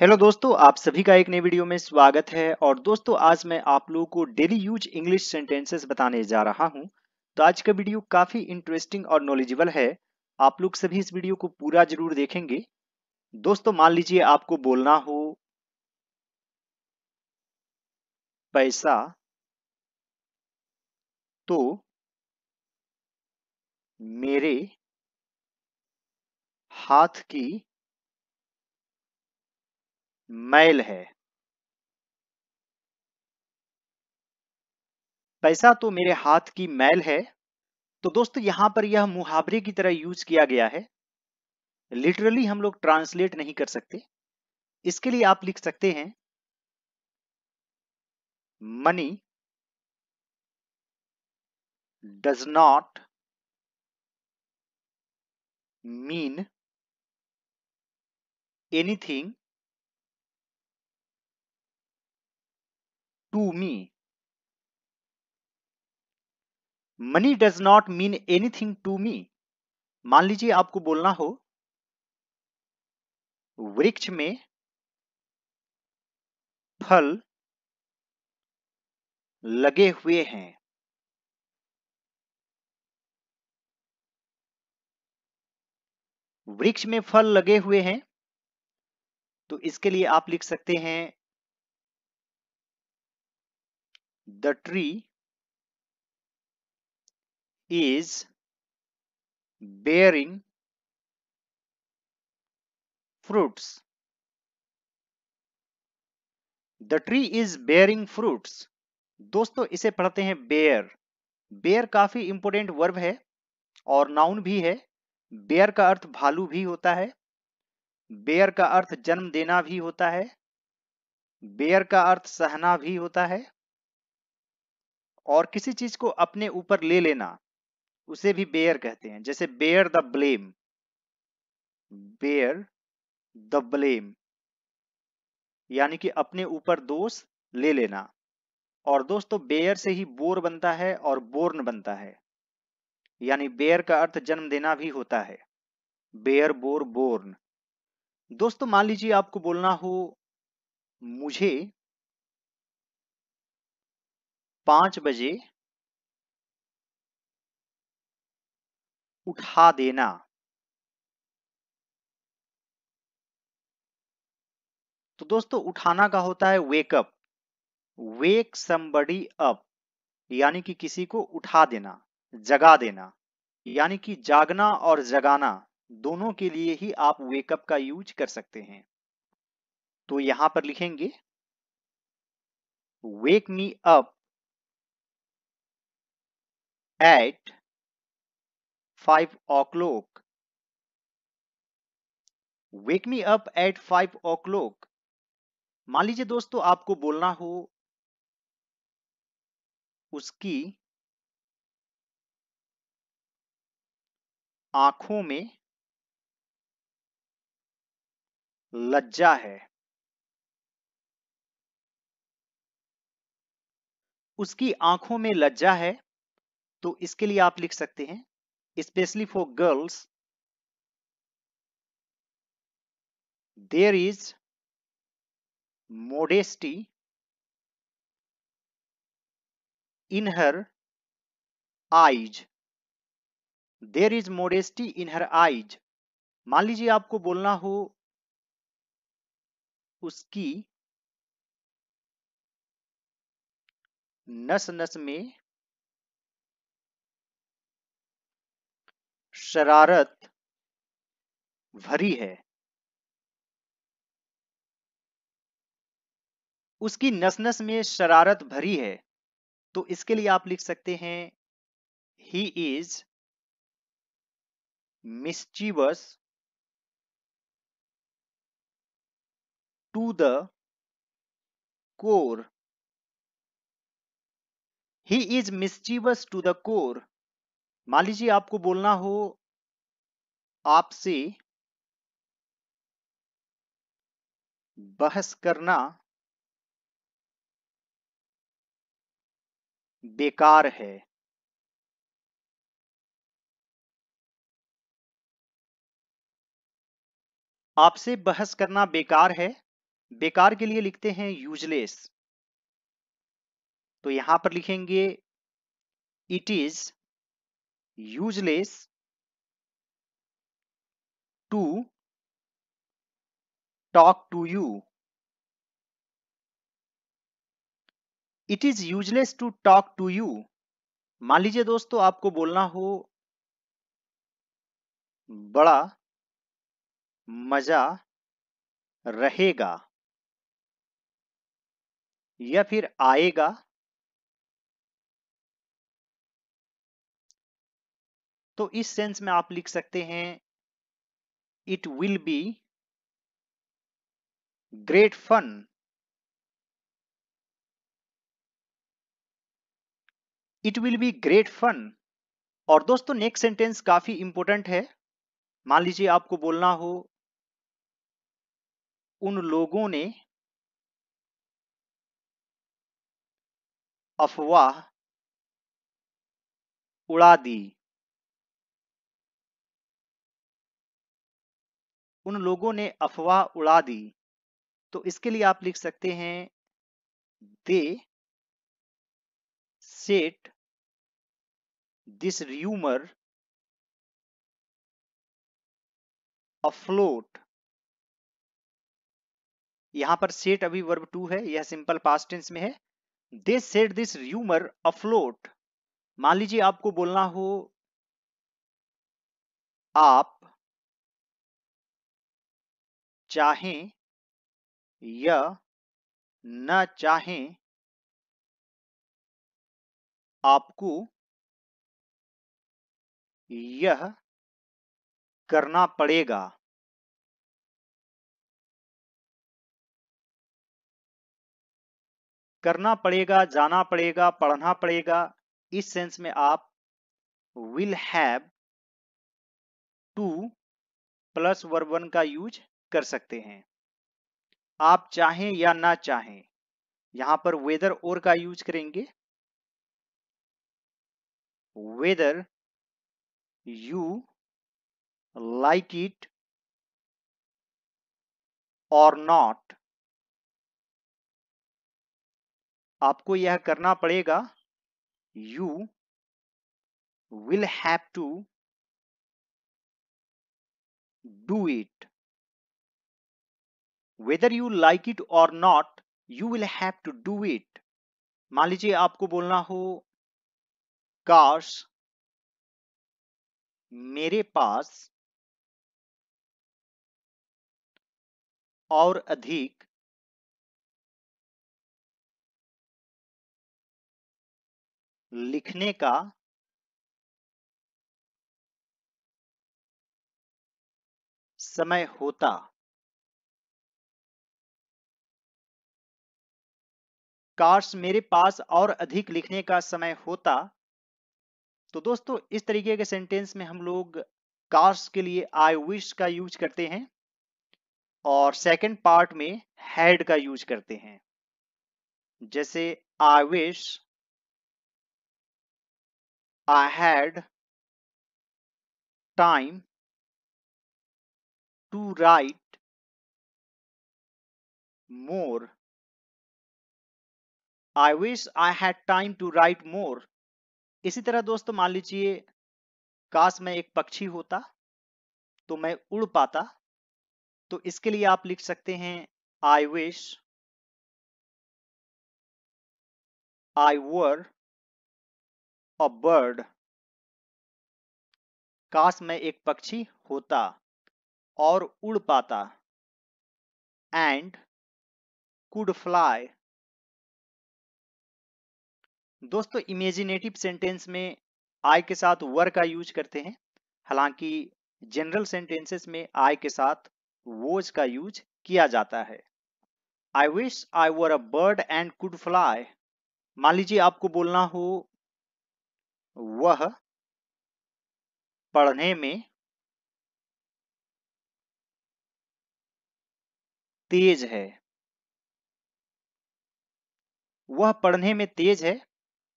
Hello दोस्तों आप सभी का एक नई वीडियो में स्वागत है और दोस्तों आज मैं आप लोगों को डेली यूज इंग्लिश सेंटेंसेस बताने जा रहा हूं तो आज का वीडियो काफी इंटरेस्टिंग और नॉलेजेबल है आप लोग सभी इस वीडियो को पूरा जरूर देखेंगे दोस्तों मान लीजिए आपको बोलना हो पैसा तो मेरे हाथ की मैल है पैसा तो मेरे हाथ की मैल है तो दोस्तों यहां पर यह मुहावरे की तरह यूज किया गया है लिटरली हम लोग ट्रांसलेट नहीं कर सकते इसके लिए आप लिख सकते हैं money does not mean anything to me money does not mean anything to me मान लीजिए आपको बोलना हो वृक्ष में फल लगे हुए हैं वृक्ष में फल लगे हुए हैं तो इसके लिए आप लिख सकते हैं the tree is bearing fruits the tree is bearing fruits दोस्तों इसे पढ़ते हैं बेयर बेयर काफी इंपोर्टेंट वर्ब है और नाउन भी है बेयर का अर्थ भालू भी होता है बेयर का अर्थ जन्म देना भी होता है बेयर का अर्थ सहना भी होता है और किसी चीज को अपने ऊपर ले लेना उसे भी बेयर कहते हैं जैसे bear the blame bear the blame यानी कि अपने ऊपर दोष ले लेना और दोस्तों बेयर से ही बोर बनता है और बोर्न बनता है यानी बेयर का अर्थ जन्म देना भी होता है बेयर बोर बोर्न दोस्तों मान लीजिए आपको बोलना हो मुझे पांच बजे उठा देना तो दोस्तों उठाना का होता है वेकअप वेक समबडी अप यानी कि किसी को उठा देना जगा देना यानी कि जागना और जगाना दोनों के लिए ही आप वेकअप का यूज कर सकते हैं तो यहां पर लिखेंगे wake me up at 5 o'clock. Wake me up at five o'clock. मान लीजिए दोस्तों आपको बोलना हो उसकी आंखों में लज्जा है उसकी आंखों में लज्जा है तो इसके लिए आप लिख सकते हैं specially for girls there is modesty in her eyes there is modesty in her eyes मान लीजिए आपको बोलना हो उसकी नस नस में शरारत भरी है उसकी नस नस में शरारत भरी है तो इसके लिए आप लिख सकते हैं he is mischievous to the core he is mischievous to the core मान लीजिए आपको बोलना हो आपसी बहस करना बेकार है आपसे बहस करना बेकार है बेकार के लिए लिखते हैं यूजलेस तो यहां पर लिखेंगे it is useless to talk to you. It is useless to talk to you मान लीजिए दोस्तों आपको बोलना हो बड़ा मजा रहेगा या फिर आएगा तो इस सेंस में आप लिख सकते हैं it will be great fun. It will be great fun. और दोस्तों नेक्स्ट सेंटेंस काफी इंपॉर्टेंट है मान लीजिए आपको बोलना हो उन लोगों ने अफवाह उड़ा दी उन लोगों ने अफवाह उड़ा दी तो इसके लिए आप लिख सकते हैं they set this rumour afloat यहां पर सेट अभी वर्ब टू है यह सिंपल पास्ट टेंस में है they set this rumour afloat मान लीजिए आपको बोलना हो आप चाहें या न चाहें आपको यह करना पड़ेगा करना पड़ेगा जाना पड़ेगा पढ़ना पड़ेगा इस सेंस में आप will have to plus verb one का यूज कर सकते हैं आप चाहें या ना चाहें यहां पर वेदर और का यूज करेंगे whether you like it or not आपको यह करना पड़ेगा you will have to do it whether you like it or not you will have to do it मान लीजिए आपको बोलना हो काश मेरे पास और अधिक लिखने का समय होता काश मेरे पास और अधिक लिखने का समय होता तो दोस्तों इस तरीके के सेंटेंस में हम लोग काश के लिए आई विश का यूज करते हैं और सेकंड पार्ट में हैड का यूज करते हैं जैसे I wish I had time to write more I wish I had time to write more इसी तरह दोस्तों मान लीजिए काश मैं एक पक्षी होता तो मैं उड़ पाता तो इसके लिए आप लिख सकते हैं आई wish I were a bird काश मैं एक पक्षी होता और उड़ पाता एंड कुड फ्लाई दोस्तों इमेजिनेटिव सेंटेंस में आई के साथ वर का यूज करते हैं हालांकि जनरल सेंटेंसेस में आई के साथ वोज का यूज किया जाता है I wish I were a bird and could fly मान लीजिए आपको बोलना हो वह पढ़ने में तेज है वह पढ़ने में तेज है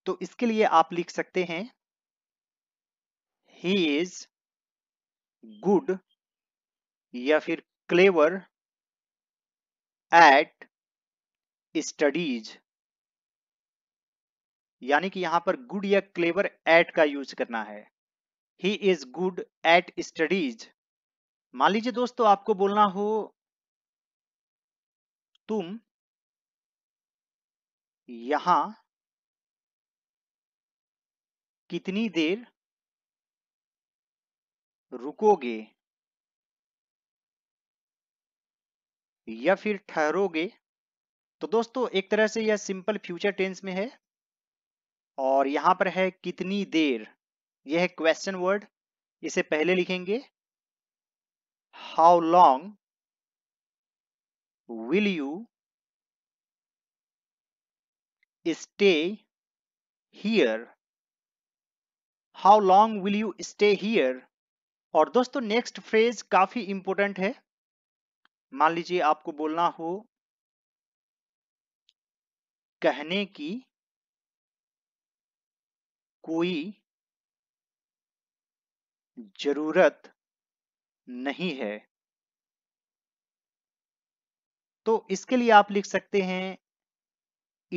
तो इसके लिए आप लिख सकते हैं ही इज गुड या फिर क्लेवर एट स्टडीज यानी कि यहां पर गुड या क्लेवर एट का यूज करना है he is good at studies मान लीजिए दोस्तों आपको बोलना हो तुम यहां कितनी देर रुकोगे या फिर ठहरोगे तो दोस्तों एक तरह से यह सिंपल फ्यूचर टेंस में है और यहां पर है कितनी देर यह है क्वेश्चन वर्ड इसे पहले लिखेंगे how long will you stay here how long will you stay here और दोस्तों नेक्स्ट फ्रेज काफी इंपॉर्टेंट है मान लीजिए आपको बोलना हो कहने की कोई जरूरत नहीं है तो इसके लिए आप लिख सकते हैं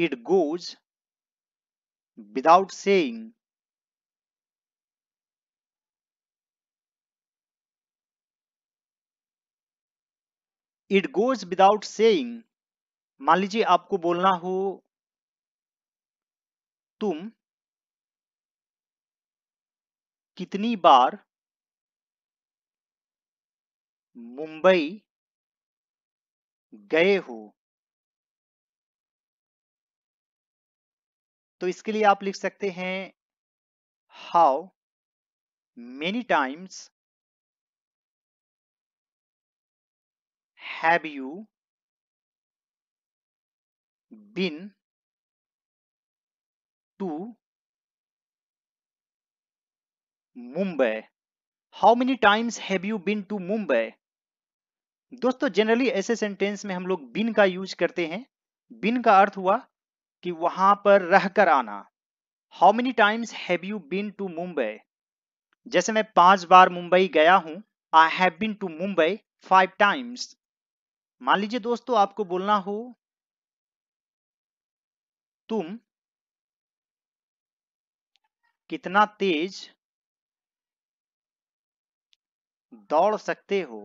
it goes without saying it goes without saying मान लीजिए आपको बोलना हो तुम कितनी बार मुंबई गए हो तो इसके लिए आप लिख सकते हैं how many times have you been to Mumbai how many times have you been to Mumbai दोस्तों जनरली ऐसे सेंटेंस में हम लोग बिन का यूज करते हैं बिन का अर्थ हुआ कि वहां पर रहकर आना how many times have you been to Mumbai जैसे मैं पांच बार मुंबई गया हूं I have been to Mumbai five times मान लीजिए दोस्तों आपको बोलना हो तुम कितना तेज दौड़ सकते हो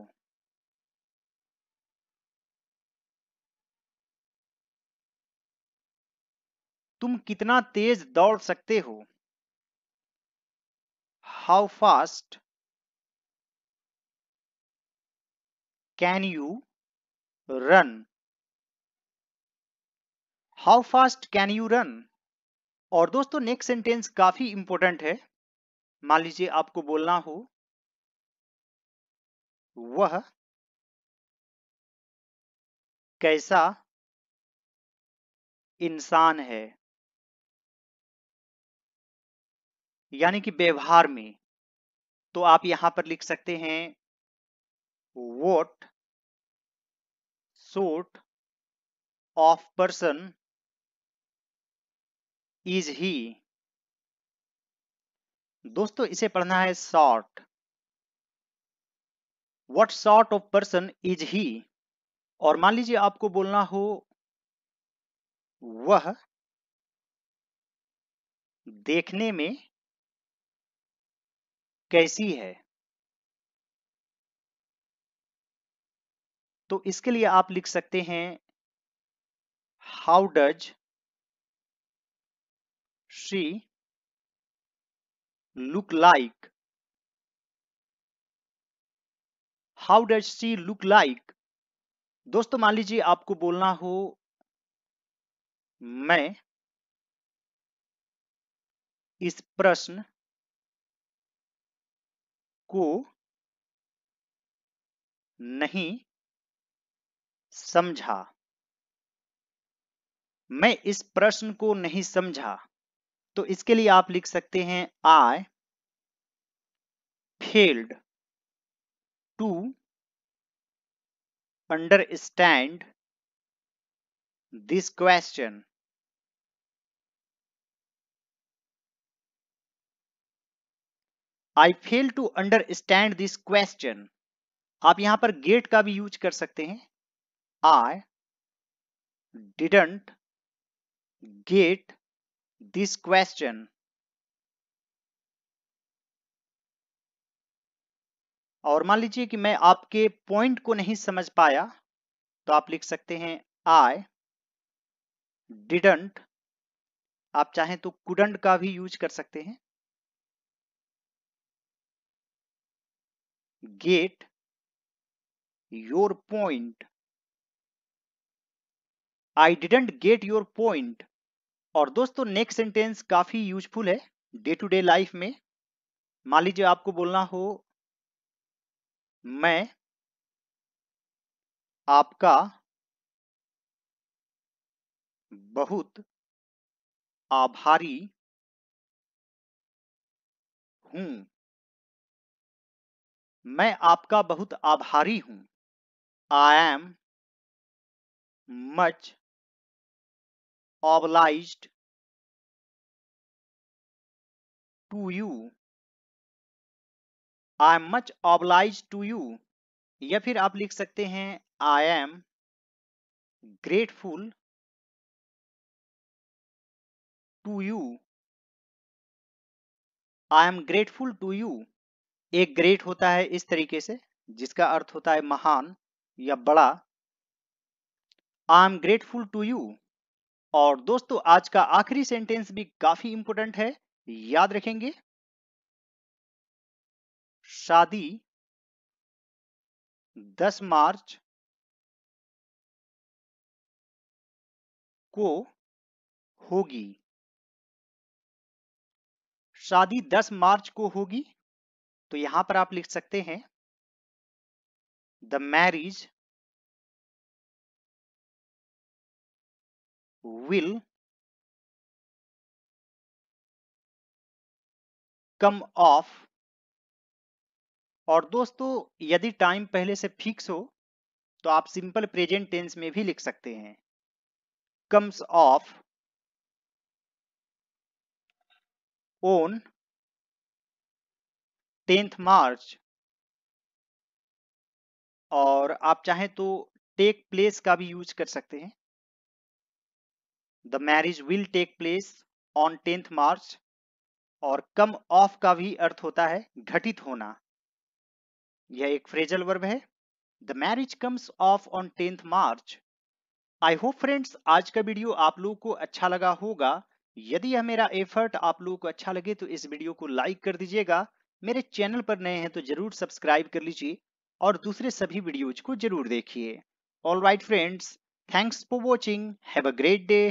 तुम कितना तेज दौड़ सकते हो how fast can you run. How fast can you run? और दोस्तों नेक्स्ट सेंटेंस काफी इंपॉर्टेंट है मान लीजिए आपको बोलना हो वह कैसा इंसान है यानी कि व्यवहार में तो आप यहां पर लिख सकते हैं what sort of person is he दोस्तों इसे पढ़ना है sort what sort of person is he और मान लीजिए आपको बोलना हो वह देखने में कैसी है तो इसके लिए आप लिख सकते हैं how does she look like how does she look like दोस्तों मान लीजिए आपको बोलना हो मैं इस प्रश्न को नहीं समझा मैं इस प्रश्न को नहीं समझा तो इसके लिए आप लिख सकते हैं I failed to understand this question I fail to understand this question आप यहां पर गेट का भी यूज कर सकते हैं I didn't get this question. और मान लीजिए कि मैं आपके पॉइंट को नहीं समझ पाया तो आप लिख सकते हैं I डिडंट आप चाहें तो कुडंट का भी यूज कर सकते हैं get your point I didn't get your point और दोस्तों नेक्स्ट सेंटेंस काफी यूजफुल है डे टू डे लाइफ में मान लीजिए आपको बोलना हो मैं आपका बहुत आभारी हूं मैं आपका बहुत आभारी हूं I am much obliged to you I am much obliged to you या फिर आप लिख सकते हैं I am grateful to you I am grateful to you एक ग्रेट होता है इस तरीके से जिसका अर्थ होता है महान या बड़ा I am grateful to you और दोस्तों आज का आखिरी सेंटेंस भी काफी इंपोर्टेंट है याद रखेंगे शादी 10 मार्च को होगी शादी 10 मार्च को होगी तो यहां पर आप लिख सकते हैं the marriage will come off और दोस्तों यदि टाइम पहले से फिक्स हो तो आप सिंपल प्रेजेंट टेंस में भी लिख सकते हैं comes off on tenth March और आप चाहें तो टेक प्लेस का भी यूज कर सकते हैं the marriage will take place on tenth March और कम ऑफ का भी अर्थ होता है घटित होना यह एक फ्रेजल वर्ब है the marriage comes off on tenth March I hope friends आज का वीडियो आप लोगों को अच्छा लगा होगा यदि यह मेरा एफर्ट आप लोगों को अच्छा लगे तो इस वीडियो को लाइक कर दीजिएगा मेरे चैनल पर नए हैं तो जरूर सब्सक्राइब कर लीजिए और दूसरे सभी वीडियोज को जरूर देखिए all right friends thanks for watching have a great day